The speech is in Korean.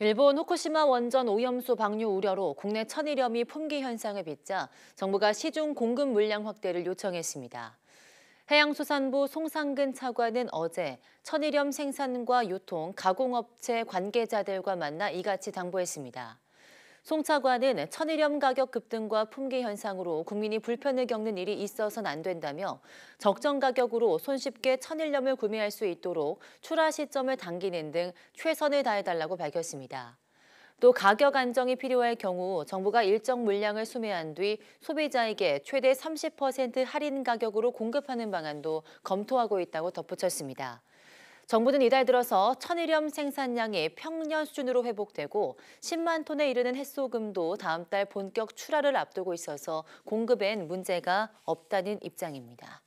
일본 후쿠시마 원전 오염수 방류 우려로 국내 천일염이 품귀 현상을 빚자 정부가 시중 공급 물량 확대를 요청했습니다. 해양수산부 송상근 차관은 어제 천일염 생산과 유통, 가공업체 관계자들과 만나 이같이 당부했습니다. 송 차관은 천일염 가격 급등과 품귀 현상으로 국민이 불편을 겪는 일이 있어서는안 된다며 적정 가격으로 손쉽게 천일염을 구매할 수 있도록 출하 시점을 당기는 등 최선을 다해달라고 밝혔습니다. 또 가격 안정이 필요할 경우 정부가 일정 물량을 수매한 뒤 소비자에게 최대 30% 할인 가격으로 공급하는 방안도 검토하고 있다고 덧붙였습니다. 정부는 이달 들어서 천일염 생산량이 평년 수준으로 회복되고 10만 톤에 이르는 해소금도 다음 달 본격 출하를 앞두고 있어서 공급엔 문제가 없다는 입장입니다.